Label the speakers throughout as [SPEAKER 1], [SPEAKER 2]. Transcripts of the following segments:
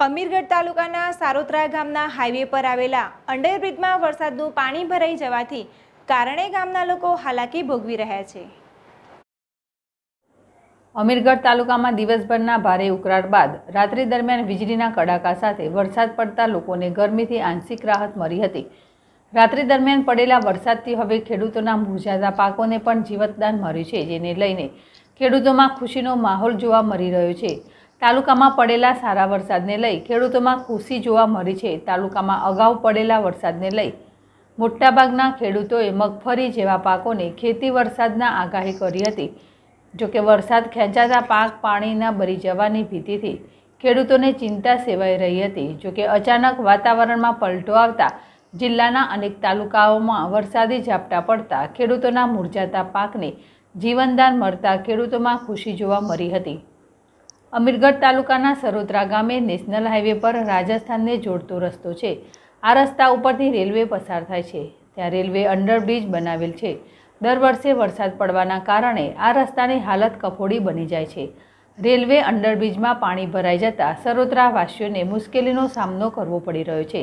[SPEAKER 1] પમીરગઢ તાલુકાના સારોત્રા ગામના હાઈવે પર આવેલા અંડરબ્રિજમાં વરસાદનું પાણી ભરાઈ જવાથી કારણે ગામના લોકો હાલાકી ભોગવી રહ્યા છે
[SPEAKER 2] અમીરગઢ તાલુકામાં દિવસભરના ભારે ઉકળાટ બાદ રાત્રિ દરમિયાન વીજળીના કડાકા સાથે વરસાદ પડતા લોકોને ગરમીથી આંશિક રાહત મળી હતી રાત્રિ દરમિયાન પડેલા વરસાદથી હવે ખેડૂતોના મૂંઝાતા પાકોને પણ જીવતદાન મળ્યું છે જેને લઈને ખેડૂતોમાં ખુશીનો માહોલ જોવા મળી રહ્યો છે તાલુકામાં પડેલા સારા વરસાદને લઈ ખેડૂતોમાં ખુશી જોવા મળી છે તાલુકામાં અગાઉ પડેલા વરસાદને લઈ મોટાભાગના ખેડૂતોએ મગફળી જેવા પાકોને ખેતી વરસાદના આગાહી કરી હતી જોકે વરસાદ ખેંચાતા પાક પાણીના ભરી જવાની ભીતિથી ખેડૂતોને ચિંતા સેવાઈ રહી હતી જોકે અચાનક વાતાવરણમાં પલટો આવતા જિલ્લાના અનેક તાલુકાઓમાં વરસાદી ઝાપટા પડતા ખેડૂતોના મૂરઝાતા પાકને જીવનદાન મળતા ખેડૂતોમાં ખુશી જોવા મળી હતી અમીરગઢ તાલુકાના સરોત્રા ગામે નેશનલ હાઈવે પર રાજસ્થાનને જોડતો રસ્તો છે આ રસ્તા ઉપરથી રેલવે પસાર થાય છે ત્યાં રેલવે અંડરબ્રિજ બનાવેલ છે દર વર્ષે વરસાદ પડવાના કારણે આ રસ્તાની હાલત કફોડી બની જાય છે રેલવે અંડરબ્રિજમાં પાણી ભરાઈ જતાં સરોત્રાવાસીઓને મુશ્કેલીનો સામનો કરવો પડી રહ્યો છે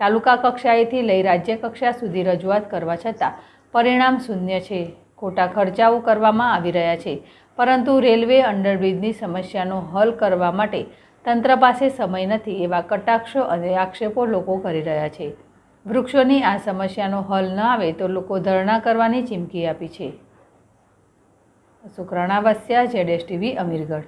[SPEAKER 2] તાલુકા કક્ષાએથી લઈ રાજ્ય કક્ષા સુધી રજૂઆત કરવા છતાં પરિણામ શૂન્ય છે ખોટા ખર્ચાઓ કરવામાં આવી રહ્યા છે પરંતુ રેલવે અંડરબ્રિજની સમસ્યાનો હલ કરવા માટે તંત્ર પાસે સમય નથી એવા કટાક્ષો અને આક્ષેપો લોકો કરી રહ્યા છે વૃક્ષોની આ સમસ્યાનો હલ ન આવે તો લોકો ધરણા કરવાની ચીમકી આપી છે શુક્રાણા વસ્યા જેડેશ ટીવી અમીરગઢ